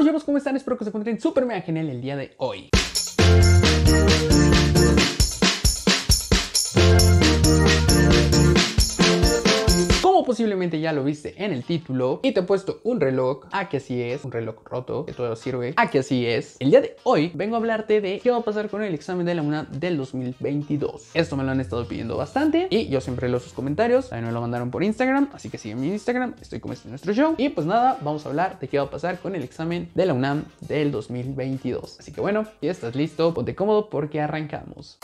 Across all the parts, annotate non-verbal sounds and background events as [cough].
Nos vemos, ¿cómo están? Espero que se encuentren súper mega genial el día de hoy. posiblemente ya lo viste en el título y te he puesto un reloj, a que así es, un reloj roto, que todo sirve, a que así es. El día de hoy vengo a hablarte de qué va a pasar con el examen de la UNAM del 2022. Esto me lo han estado pidiendo bastante y yo siempre leo sus comentarios, también me lo mandaron por Instagram, así que sigue mi Instagram, estoy como este nuestro show y pues nada, vamos a hablar de qué va a pasar con el examen de la UNAM del 2022. Así que bueno, ya estás listo, ponte cómodo porque arrancamos.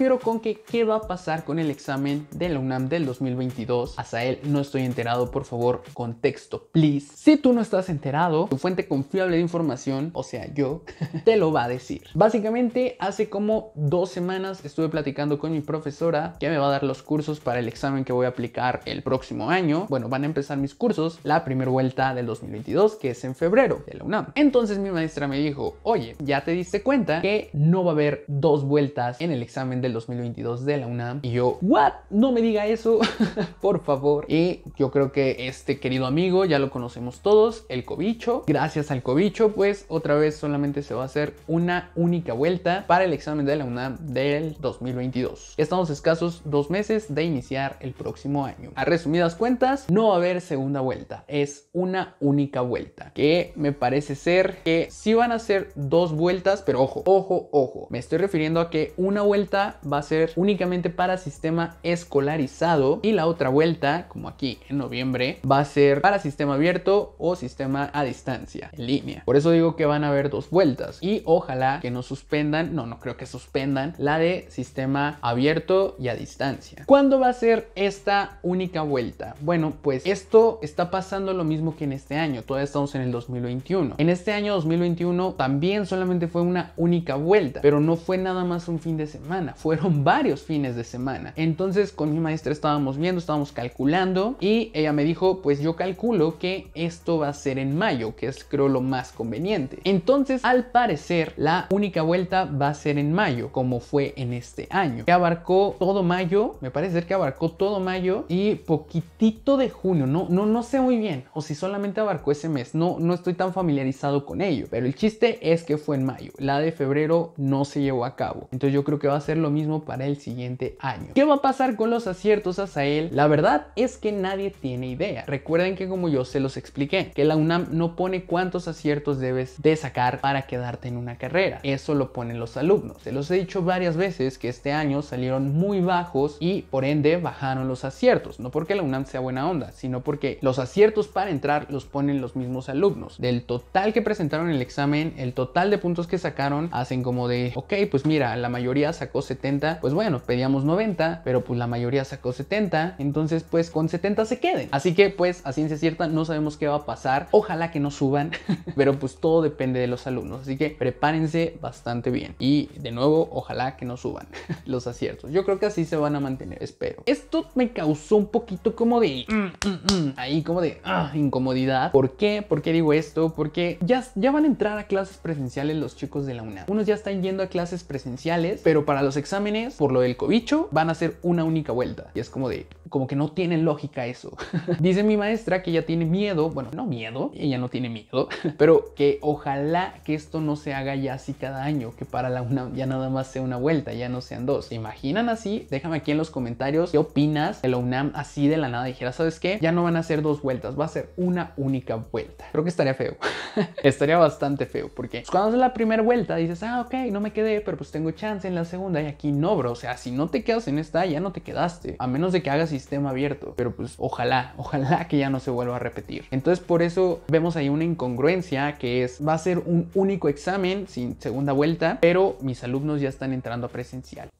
refiero con que qué va a pasar con el examen de la UNAM del 2022. hasta él no estoy enterado, por favor, contexto, please. Si tú no estás enterado, tu fuente confiable de información, o sea, yo, [laughs] te lo va a decir. Básicamente, hace como dos semanas estuve platicando con mi profesora que me va a dar los cursos para el examen que voy a aplicar el próximo año. Bueno, van a empezar mis cursos la primera vuelta del 2022, que es en febrero de la UNAM. Entonces mi maestra me dijo, oye, ya te diste cuenta que no va a haber dos vueltas en el examen del 2022 de la UNAM. Y yo, ¿what? No me diga eso, [laughs] por favor. Y yo creo que este querido amigo ya lo conocemos todos, el cobicho. Gracias al cobicho, pues otra vez solamente se va a hacer una única vuelta para el examen de la UNAM del 2022. Estamos escasos dos meses de iniciar el próximo año. A resumidas cuentas, no va a haber segunda vuelta, es una única vuelta, que me parece ser que sí van a ser dos vueltas, pero ojo, ojo, ojo, me estoy refiriendo a que una vuelta va a ser únicamente para sistema escolarizado y la otra vuelta, como aquí en noviembre, va a ser para sistema abierto o sistema a distancia, en línea. Por eso digo que van a haber dos vueltas y ojalá que no suspendan, no, no creo que suspendan la de sistema abierto y a distancia. ¿Cuándo va a ser esta única vuelta? Bueno, pues esto está pasando lo mismo que en este año, todavía estamos en el 2021. En este año 2021 también solamente fue una única vuelta, pero no fue nada más un fin de semana, fue fueron [laughs] varios fines de semana. Entonces con mi maestra estábamos viendo, estábamos calculando y ella me dijo, pues yo calculo que esto va a ser en mayo, que es creo lo más conveniente. Entonces al parecer la única vuelta va a ser en mayo, como fue en este año, que abarcó todo mayo, me parece que abarcó todo mayo y poquitito de junio, no, no, no sé muy bien, o si solamente abarcó ese mes, no, no estoy tan familiarizado con ello, pero el chiste es que fue en mayo, la de febrero no se llevó a cabo, entonces yo creo que va a ser lo mismo para el siguiente año. ¿Qué va a pasar con los aciertos hasta él? La verdad es que nadie tiene idea. Recuerden que como yo se los expliqué, que la UNAM no pone cuántos aciertos debes de sacar para quedarte en una carrera. Eso lo ponen los alumnos. Se los he dicho varias veces que este año salieron muy bajos y por ende bajaron los aciertos. No porque la UNAM sea buena onda, sino porque los aciertos para entrar los ponen los mismos alumnos. Del total que presentaron el examen, el total de puntos que sacaron, hacen como de, ok, pues mira, la mayoría sacó 70 pues bueno, pedíamos 90, pero pues la mayoría sacó 70, entonces pues con 70 se queden. Así que pues a ciencia cierta no sabemos qué va a pasar, ojalá que no suban, [laughs] pero pues todo depende de los alumnos, así que prepárense bastante bien. Y de nuevo, ojalá que no suban [laughs] los aciertos. Yo creo que así se van a mantener, espero. Esto me causó un poquito como de... Mm, mm, mm. ahí como de ah, incomodidad. ¿Por qué? ¿Por qué digo esto? Porque ya, ya van a entrar a clases presenciales los chicos de la UNAM. Unos ya están yendo a clases presenciales, pero para los exámenes por lo del cobicho van a ser una única vuelta. Y es como de, como que no tiene lógica eso. [laughs] Dice mi maestra que ya tiene miedo, bueno, no miedo, ella no tiene miedo, [laughs] pero que ojalá que esto no se haga ya así cada año, que para la UNAM ya nada más sea una vuelta, ya no sean dos. ¿Se imaginan así? Déjame aquí en los comentarios qué opinas de la UNAM así de la nada dijera, ¿sabes que Ya no van a ser dos vueltas, va a ser una única vuelta. Creo que estaría feo. [laughs] estaría bastante feo porque cuando es la primera vuelta dices, ah, ok, no me quedé, pero pues tengo chance en la segunda y aquí aquí no, O sea, si no te quedas en esta, ya no te quedaste. A menos de que hagas sistema abierto. Pero pues ojalá, ojalá que ya no se vuelva a repetir. Entonces por eso vemos ahí una incongruencia que es, va a ser un único examen sin segunda vuelta, pero mis alumnos ya están entrando a presencial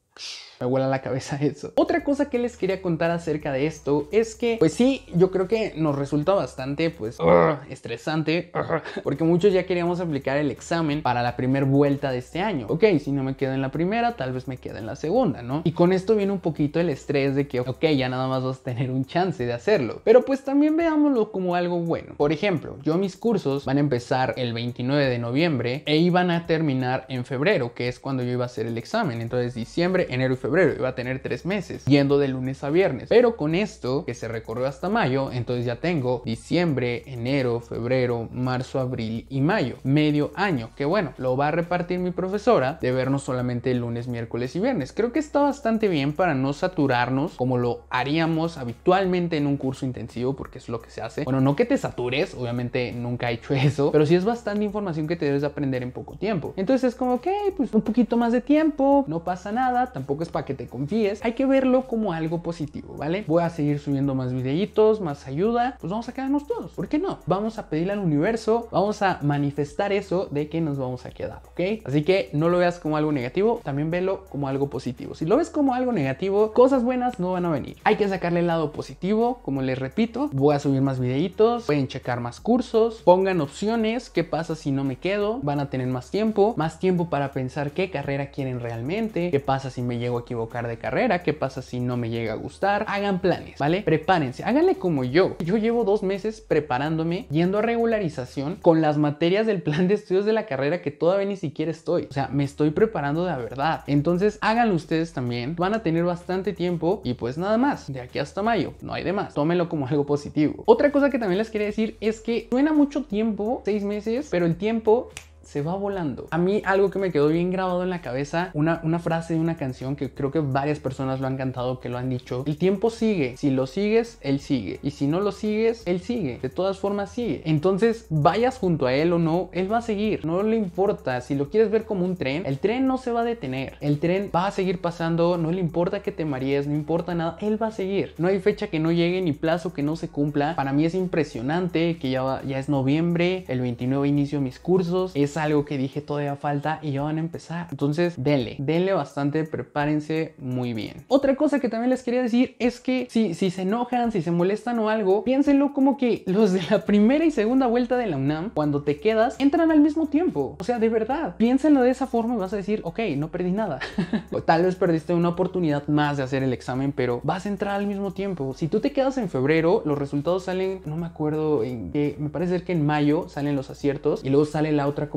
me vuela la cabeza [laughs] eso. Otra cosa que les quería contar acerca de esto es que, pues sí, yo creo que nos resulta bastante, pues, estresante, porque muchos ya queríamos aplicar el examen para la primera vuelta de este año. Ok, si no me quedo en la primera, tal vez me quede en la segunda, ¿no? Y con esto viene un poquito el estrés de que, ok, ya nada más vas a tener un chance de hacerlo. Pero pues también veámoslo como algo bueno. Por ejemplo, yo mis cursos van a empezar el 29 de noviembre e iban a terminar en febrero, que es cuando yo iba a hacer el examen. Entonces, diciembre, enero y febrero febrero, iba a tener tres meses, yendo de lunes a viernes. Pero con esto, que se recorrió hasta mayo, entonces ya tengo diciembre, enero, febrero, marzo, abril y mayo, medio año, que bueno, lo va a repartir mi profesora de vernos solamente el lunes, miércoles y viernes. Creo que está bastante bien para no saturarnos como lo haríamos habitualmente en un curso intensivo, porque es lo que se hace. Bueno, no que te satures, obviamente nunca he hecho [laughs] eso, pero sí es bastante información que te debes aprender en poco tiempo. Entonces es como, que pues un poquito más de tiempo, no pasa nada, tampoco es para que te confíes, hay que verlo como algo positivo, ¿vale? Voy a seguir subiendo más videitos, más ayuda, pues vamos a quedarnos todos, ¿por qué no? Vamos a pedirle al universo, vamos a manifestar eso de que nos vamos a quedar, ¿ok? Así que no lo veas como algo negativo, también velo como algo positivo. Si lo ves como algo negativo, cosas buenas no van a venir. Hay que sacarle el lado positivo, como les repito, voy a subir más videitos, pueden checar más cursos, pongan opciones, qué pasa si no me quedo, van a tener más tiempo, más tiempo para pensar qué carrera quieren realmente, qué pasa si me llego aquí equivocar de carrera? ¿Qué pasa si no me llega a gustar? Hagan planes, ¿vale? Prepárense, háganle como yo. Yo llevo dos meses preparándome, yendo a regularización con las materias del plan de estudios de la carrera que todavía ni siquiera estoy. O sea, me estoy preparando de la verdad. Entonces, háganlo ustedes también. Van a tener bastante tiempo y pues nada más. De aquí hasta mayo, no hay de más. Tómenlo como algo positivo. Otra cosa que también les quería decir es que suena mucho tiempo, seis meses, pero el tiempo se va volando. A mí algo que me quedó bien grabado en la cabeza, una, una frase de una canción que creo que varias personas lo han cantado, que lo han dicho. El tiempo sigue, si lo sigues, él sigue. Y si no lo sigues, él sigue. De todas formas sigue. Entonces, vayas junto a él o no, él va a seguir. No le importa. Si lo quieres ver como un tren, el tren no se va a detener. El tren va a seguir pasando, no le importa que te maríes no importa nada, él va a seguir. No hay fecha que no llegue ni plazo que no se cumpla. Para mí es impresionante que ya, ya es noviembre, el 29 inicio mis cursos. Es algo que dije todavía falta y ya van a empezar. Entonces, denle, denle bastante, prepárense muy bien. Otra cosa que también les quería decir es que si, si se enojan, si se molestan o algo, piénsenlo como que los de la primera y segunda vuelta de la UNAM, cuando te quedas, entran al mismo tiempo. O sea, de verdad, piénsenlo de esa forma y vas a decir, ok, no perdí nada. [laughs] o tal vez perdiste una oportunidad más de hacer el examen, pero vas a entrar al mismo tiempo. Si tú te quedas en febrero, los resultados salen, no me acuerdo en qué, me parece ser que en mayo salen los aciertos y luego sale la otra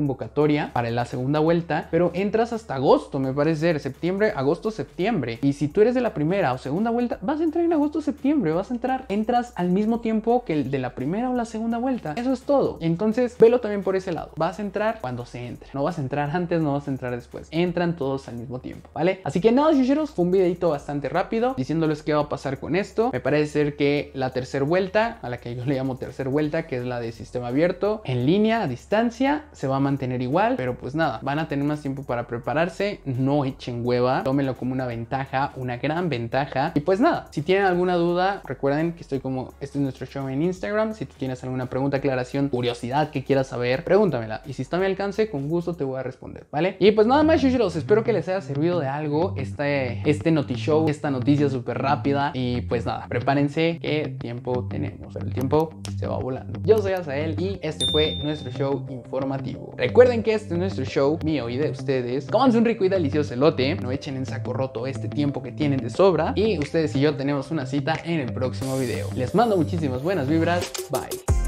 para la segunda vuelta, pero entras hasta agosto, me parece ser, septiembre, agosto, septiembre. Y si tú eres de la primera o segunda vuelta, vas a entrar en agosto, septiembre, vas a entrar, entras al mismo tiempo que el de la primera o la segunda vuelta. Eso es todo. Entonces, velo también por ese lado. Vas a entrar cuando se entre. No vas a entrar antes, no vas a entrar después. Entran todos al mismo tiempo, ¿vale? Así que nada, chucheros, fue un videito bastante rápido diciéndoles qué va a pasar con esto. Me parece ser que la tercera vuelta, a la que yo le llamo tercera vuelta, que es la de sistema abierto, en línea, a distancia, se va a mantener Tener igual, pero pues nada, van a tener más tiempo para prepararse, no echen hueva, tómenlo como una ventaja, una gran ventaja. Y pues nada, si tienen alguna duda, recuerden que estoy como, este es nuestro show en Instagram, si tú tienes alguna pregunta, aclaración, curiosidad que quieras saber, pregúntamela y si está a mi alcance, con gusto te voy a responder, ¿vale? Y pues nada más, yo espero que les haya servido de algo este, este noti show, esta noticia súper rápida y pues nada, prepárense que tiempo tenemos, pero el tiempo se va volando. Yo soy Azael y este fue nuestro show informativo. Recuerden que este es nuestro show, mío y de ustedes. Comanse un rico y delicioso elote, no echen en saco roto este tiempo que tienen de sobra y ustedes y yo tenemos una cita en el próximo video. Les mando muchísimas buenas vibras, bye.